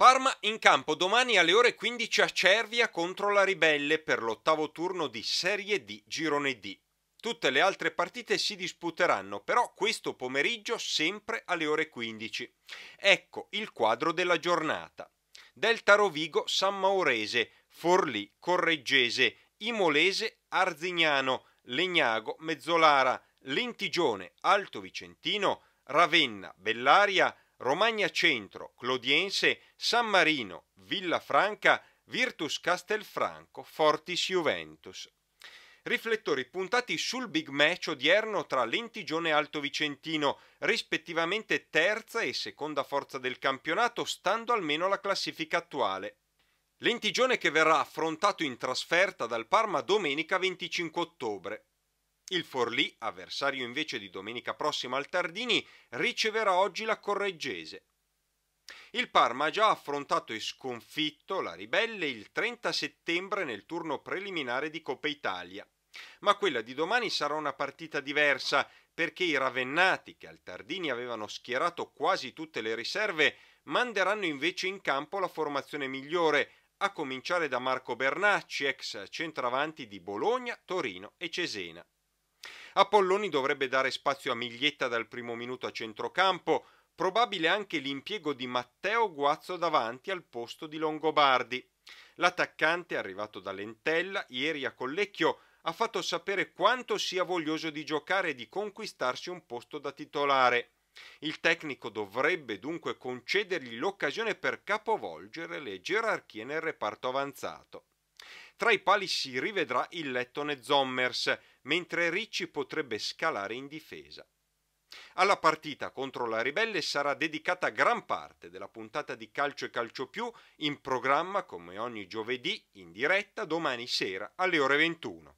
Parma in campo domani alle ore 15 a Cervia contro la Ribelle per l'ottavo turno di Serie D Girone D. Tutte le altre partite si disputeranno però questo pomeriggio sempre alle ore 15. Ecco il quadro della giornata. Delta Rovigo San Maurese, Forlì Correggese, Imolese Arzignano, Legnago Mezzolara, Lentigione Alto Vicentino, Ravenna Bellaria, Romagna Centro, Clodiense, San Marino, Villafranca, Virtus Castelfranco, Fortis Juventus. Riflettori puntati sul big match odierno tra Lentigione e Vicentino, rispettivamente terza e seconda forza del campionato, stando almeno alla classifica attuale. Lentigione che verrà affrontato in trasferta dal Parma domenica 25 ottobre. Il Forlì, avversario invece di domenica prossima al Tardini, riceverà oggi la Correggese. Il Parma ha già affrontato e sconfitto la Ribelle il 30 settembre nel turno preliminare di Coppa Italia. Ma quella di domani sarà una partita diversa perché i ravennati, che al Tardini avevano schierato quasi tutte le riserve, manderanno invece in campo la formazione migliore, a cominciare da Marco Bernacci, ex centravanti di Bologna, Torino e Cesena. Apolloni dovrebbe dare spazio a Miglietta dal primo minuto a centrocampo, probabile anche l'impiego di Matteo Guazzo davanti al posto di Longobardi. L'attaccante, arrivato da Lentella, ieri a Collecchio, ha fatto sapere quanto sia voglioso di giocare e di conquistarsi un posto da titolare. Il tecnico dovrebbe dunque concedergli l'occasione per capovolgere le gerarchie nel reparto avanzato. Tra i pali si rivedrà il lettone Zommers, mentre Ricci potrebbe scalare in difesa. Alla partita contro la Ribelle sarà dedicata gran parte della puntata di Calcio e Calcio Più in programma come ogni giovedì in diretta domani sera alle ore 21.